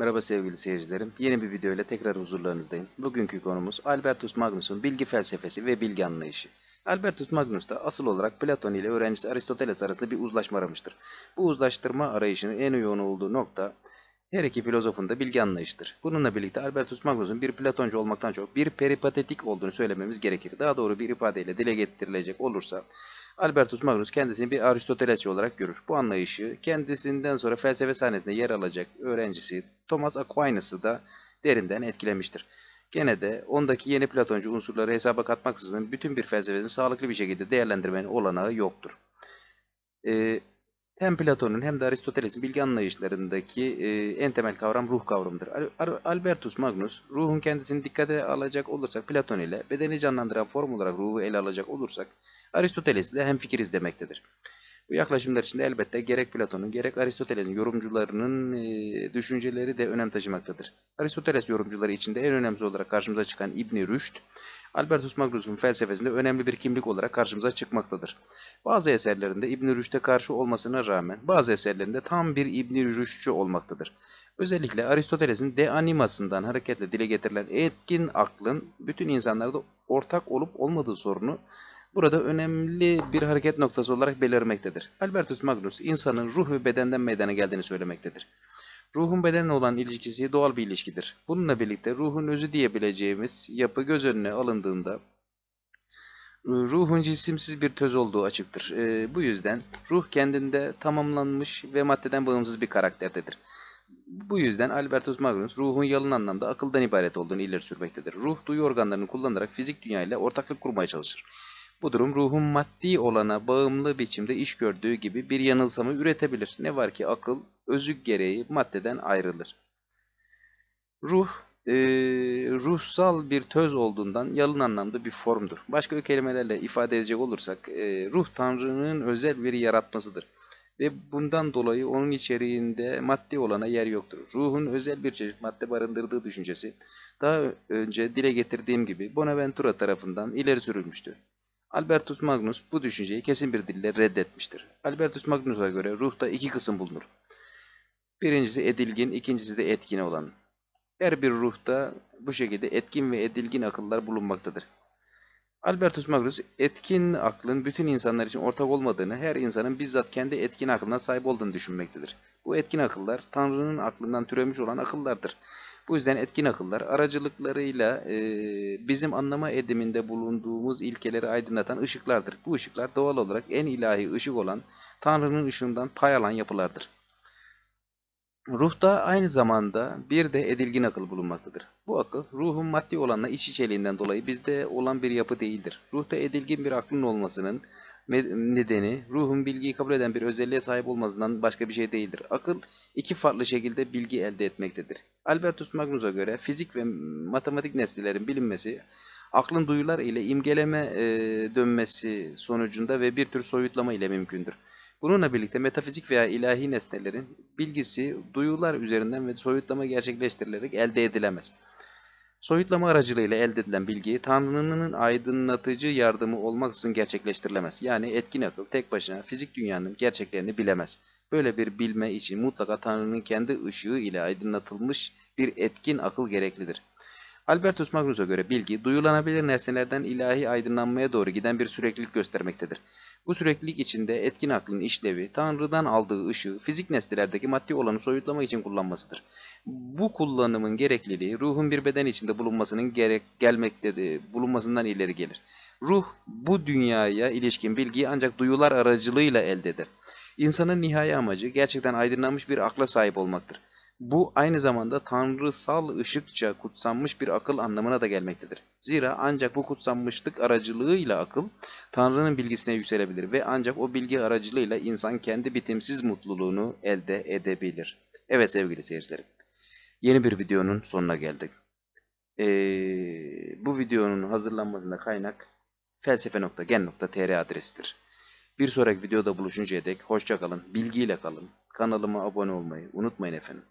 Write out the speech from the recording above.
Merhaba sevgili seyircilerim. Yeni bir video ile tekrar huzurlarınızdayım. Bugünkü konumuz Albertus Magnus'un bilgi felsefesi ve bilgi anlayışı. Albertus Magnus da asıl olarak Platon ile öğrencisi Aristoteles arasında bir uzlaşma aramıştır. Bu uzlaştırma arayışının en yoğun olduğu nokta her iki filozofun da bilgi anlayıştır. Bununla birlikte Albertus Magnus'un bir Platoncu olmaktan çok bir peripatetik olduğunu söylememiz gerekir. Daha doğru bir ifadeyle dile getirilecek olursa Albertus Magnus kendisini bir Aristotelesçi olarak görür. Bu anlayışı kendisinden sonra felsefe sahnesinde yer alacak öğrencisi Thomas Aquinas'ı da derinden etkilemiştir. Gene de ondaki yeni Platoncu unsurları hesaba katmaksızın bütün bir Felsefenin sağlıklı bir şekilde değerlendirmenin olanağı yoktur. Ee, hem Platon'un hem de Aristoteles'in bilgi anlayışlarındaki e, en temel kavram ruh kavramıdır. Albertus Magnus, ruhun kendisini dikkate alacak olursak Platon ile bedeni canlandıran form olarak ruhu ele alacak olursak Aristoteles ile hemfikiriz demektedir. Bu yaklaşımlar içinde elbette gerek Platon'un gerek Aristoteles'in yorumcularının e, düşünceleri de önem taşımaktadır. Aristoteles yorumcuları içinde en önemli olarak karşımıza çıkan İbni Rüşd, Albertus Magnus'un felsefesinde önemli bir kimlik olarak karşımıza çıkmaktadır. Bazı eserlerinde İbn-i Rüşd'e karşı olmasına rağmen bazı eserlerinde tam bir İbn-i Rüşd'çü olmaktadır. Özellikle Aristoteles'in De Animas'ından hareketle dile getirilen etkin aklın bütün insanlarda ortak olup olmadığı sorunu burada önemli bir hareket noktası olarak belirmektedir. Albertus Magnus insanın ruh ve bedenden meydana geldiğini söylemektedir. Ruhun bedenle olan ilişkisi doğal bir ilişkidir. Bununla birlikte ruhun özü diyebileceğimiz yapı göz önüne alındığında e, ruhun cisimsiz bir töz olduğu açıktır. E, bu yüzden ruh kendinde tamamlanmış ve maddeden bağımsız bir karakterdedir. Bu yüzden Albertus Magnus ruhun yalın anlamda akıldan ibaret olduğunu ileri sürmektedir. Ruh duyu organlarını kullanarak fizik dünyayla ortaklık kurmaya çalışır. Bu durum ruhun maddi olana bağımlı biçimde iş gördüğü gibi bir yanılsamı üretebilir. Ne var ki akıl özü gereği maddeden ayrılır. Ruh, e, ruhsal bir töz olduğundan yalın anlamda bir formdur. Başka kelimelerle ifade edecek olursak e, ruh Tanrı'nın özel bir yaratmasıdır. Ve bundan dolayı onun içeriğinde maddi olana yer yoktur. Ruhun özel bir çeşit madde barındırdığı düşüncesi daha önce dile getirdiğim gibi Bonaventura tarafından ileri sürülmüştü. Albertus Magnus bu düşünceyi kesin bir dille reddetmiştir. Albertus Magnus'a göre ruhta iki kısım bulunur. Birincisi edilgin, ikincisi de etkin olan. Her bir ruhta bu şekilde etkin ve edilgin akıllar bulunmaktadır. Albertus Magnus, etkin aklın bütün insanlar için ortak olmadığını, her insanın bizzat kendi etkin aklına sahip olduğunu düşünmektedir. Bu etkin akıllar, Tanrı'nın aklından türemiş olan akıllardır. Bu yüzden etkin akıllar aracılıklarıyla e, bizim anlama ediminde bulunduğumuz ilkeleri aydınlatan ışıklardır. Bu ışıklar doğal olarak en ilahi ışık olan Tanrı'nın ışığından pay alan yapılardır. Ruhta aynı zamanda bir de edilgin akıl bulunmaktadır. Bu akıl ruhun maddi olanla iç içeliğinden dolayı bizde olan bir yapı değildir. Ruhta edilgin bir aklın olmasının nedeni ruhun bilgiyi kabul eden bir özelliğe sahip olmasından başka bir şey değildir. Akıl iki farklı şekilde bilgi elde etmektedir. Albertus Magnus'a göre fizik ve matematik nesnelerin bilinmesi aklın duyular ile imgeleme e, dönmesi sonucunda ve bir tür soyutlama ile mümkündür. Bununla birlikte metafizik veya ilahi nesnelerin bilgisi duyular üzerinden ve soyutlama gerçekleştirilerek elde edilemez. Soyutlama aracılığıyla elde edilen bilgi Tanrı'nın aydınlatıcı yardımı olmaksızın gerçekleştirilemez. Yani etkin akıl tek başına fizik dünyanın gerçeklerini bilemez. Böyle bir bilme için mutlaka Tanrı'nın kendi ışığı ile aydınlatılmış bir etkin akıl gereklidir. Albertus Magnus'a göre bilgi, duyulanabilir nesnelerden ilahi aydınlanmaya doğru giden bir süreklilik göstermektedir. Bu süreklilik içinde etkin aklın işlevi, Tanrı'dan aldığı ışığı, fizik nesnelerdeki maddi olanı soyutlamak için kullanmasıdır. Bu kullanımın gerekliliği, ruhun bir beden içinde bulunmasının gerek gelmektedir, bulunmasından ileri gelir. Ruh, bu dünyaya ilişkin bilgiyi ancak duyular aracılığıyla elde eder. İnsanın nihai amacı gerçekten aydınlanmış bir akla sahip olmaktır. Bu aynı zamanda tanrısal ışıkça kutsanmış bir akıl anlamına da gelmektedir. Zira ancak bu kutsanmışlık aracılığıyla akıl Tanrı'nın bilgisine yükselebilir ve ancak o bilgi aracılığıyla insan kendi bitimsiz mutluluğunu elde edebilir. Evet sevgili seyircilerim, yeni bir videonun sonuna geldik. Ee, bu videonun hazırlanmasında kaynak felsefe.gen.tr adresidir. Bir sonraki videoda buluşuncaya dek hoşçakalın, bilgiyle kalın, kanalıma abone olmayı unutmayın efendim.